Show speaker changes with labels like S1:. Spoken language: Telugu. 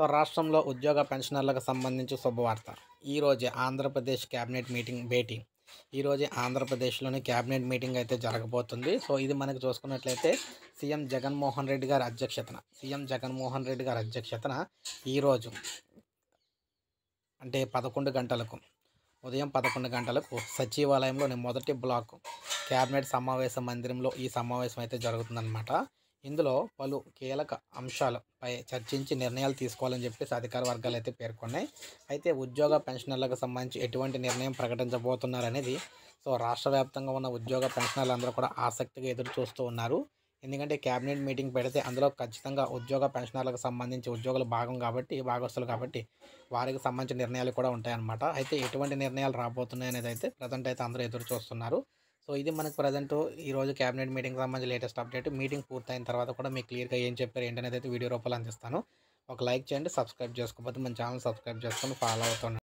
S1: సో రాష్ట్రంలో ఉద్యోగ పెన్షనర్లకు సంబంధించి శుభవార్త ఈరోజే ఆంధ్రప్రదేశ్ క్యాబినెట్ మీటింగ్ భేటీ ఈరోజు ఆంధ్రప్రదేశ్లోని క్యాబినెట్ మీటింగ్ అయితే జరగబోతుంది సో ఇది మనకు చూసుకున్నట్లయితే సీఎం జగన్మోహన్ రెడ్డి గారి అధ్యక్షతన సీఎం జగన్మోహన్ రెడ్డి గారి అధ్యక్షతన ఈరోజు అంటే పదకొండు గంటలకు ఉదయం పదకొండు గంటలకు సచివాలయంలోని మొదటి బ్లాక్ క్యాబినెట్ సమావేశ మందిరంలో ఈ సమావేశం అయితే జరుగుతుందన్నమాట ఇందులో పలు కీలక అంశాలపై చర్చించి నిర్ణయాలు తీసుకోవాలని చెప్పేసి అధికార వర్గాలు అయితే పేర్కొన్నాయి అయితే ఉద్యోగ పెన్షనర్లకు సంబంధించి ఎటువంటి నిర్ణయం ప్రకటించబోతున్నారనేది సో రాష్ట్ర వ్యాప్తంగా ఉన్న ఉద్యోగ పెన్షనర్లు అందరూ కూడా ఆసక్తిగా ఎదురు చూస్తూ ఉన్నారు ఎందుకంటే క్యాబినెట్ మీటింగ్ పెడితే అందులో ఖచ్చితంగా ఉద్యోగ పెన్షనర్లకు సంబంధించి ఉద్యోగులు భాగం కాబట్టి భాగస్తులు కాబట్టి వారికి సంబంధించిన నిర్ణయాలు కూడా ఉంటాయన్నమాట అయితే ఎటువంటి నిర్ణయాలు రాబోతున్నాయి అనేది అయితే ప్రజెంట్ అయితే అందరూ ఎదురు చూస్తున్నారు సో ఇది మనకు ప్రజెంట్ ఈరోజు క్యాబినెట్ మీటింగ్ సంబంధించి లేటెస్ట్ అప్డేట్ మీటింగ్ పూర్తయిన తర్వాత కూడా మీకు క్లియర్గా ఏం చెప్పారు ఏంటనేది అయితే వీడియో రూపాయలు అందిస్తాను ఒక లైక్ చేయండి సబ్స్క్రైబ్ చేసుకోకపోతే మన ఛానల్ సబ్స్క్రైబ్ చేసుకొని ఫాలో అవుతుండండి